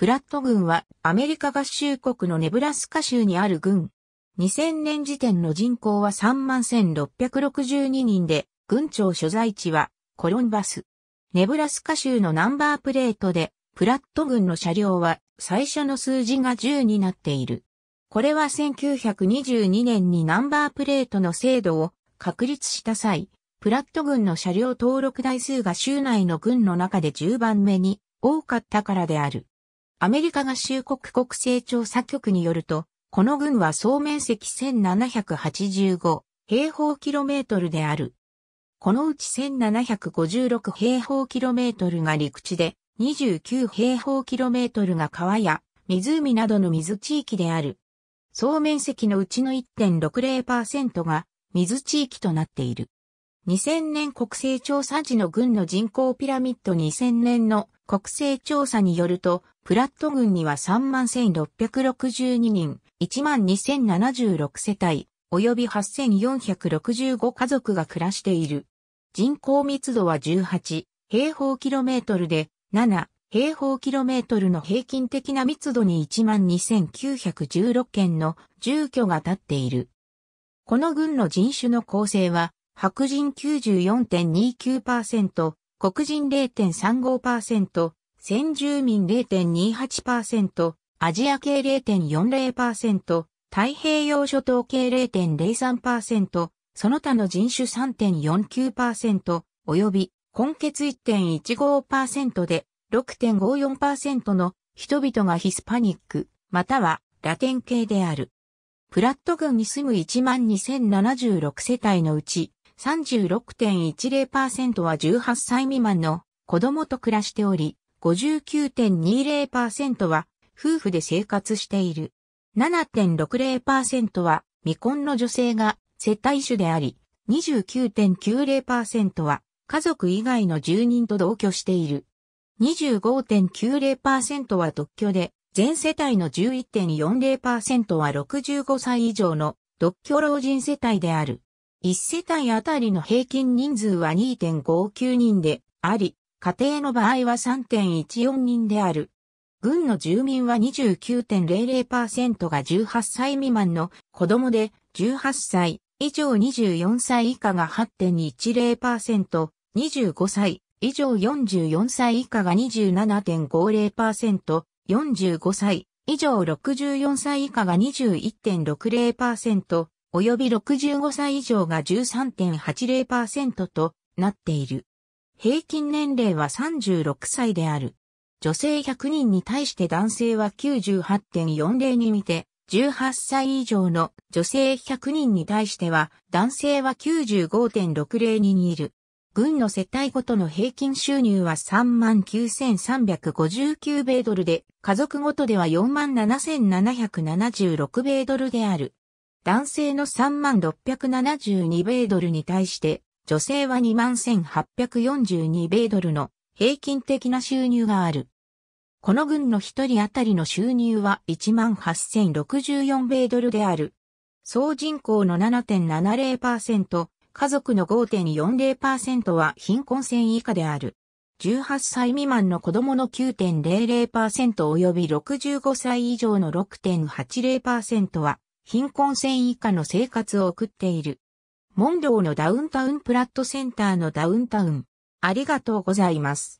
プラット軍はアメリカ合衆国のネブラスカ州にある軍。2000年時点の人口は31,662人で、軍庁所在地はコロンバス。ネブラスカ州のナンバープレートで、プラット軍の車両は最初の数字が10になっている。これは1922年にナンバープレートの制度を確立した際、プラット軍の車両登録台数が州内の軍の中で10番目に多かったからである。アメリカ合衆国国勢調査局によると、この軍は総面積1785平方キロメートルである。このうち1756平方キロメートルが陸地で、29平方キロメートルが川や湖などの水地域である。総面積のうちの1.60%が水地域となっている。2000年国勢調査時の軍の人口ピラミッド2000年の国勢調査によると、プラット軍には31,662人、12,076世帯、及び8,465家族が暮らしている。人口密度は18平方キロメートルで、7平方キロメートルの平均的な密度に12,916件の住居が建っている。この軍の人種の構成は、白人94.29%、黒人0.35%、先住民0.28%、アジア系0.40%、太平洋諸島系0.03%、その他の人種3.49%、及び、根血1.15%で6.54%の人々がヒスパニック、またはラテン系である。プラット郡に住む12,076世帯のうち、36.10%は18歳未満の子供と暮らしており、59.20%は夫婦で生活している。7.60%は未婚の女性が接待主であり、29.90%は家族以外の住人と同居している。25.90%は独居で、全世帯の11.40%は65歳以上の独居老人世帯である。1世帯あたりの平均人数は2.59人であり、家庭の場合は3.14人である。軍の住民は29.00%が18歳未満の子供で、18歳以上24歳以下が8.10%、25歳以上44歳以下が27.50%、45歳以上64歳以下が21.60%、及び65歳以上が13.80%となっている。平均年齢は36歳である。女性100人に対して男性は98.40に見て、18歳以上の女性100人に対しては、男性は95.60にいる。軍の世帯ごとの平均収入は39,359米ドルで、家族ごとでは47,776米ドルである。男性の3672米ドルに対して、女性は21,842米ドルの平均的な収入がある。この軍の一人当たりの収入は18,064米ドルである。総人口の7.70%、家族の5.40%は貧困線以下である。18歳未満の子供の9.00%及び65歳以上の6.80%は貧困線以下の生活を送っている。モンローのダウンタウンプラットセンターのダウンタウン。ありがとうございます。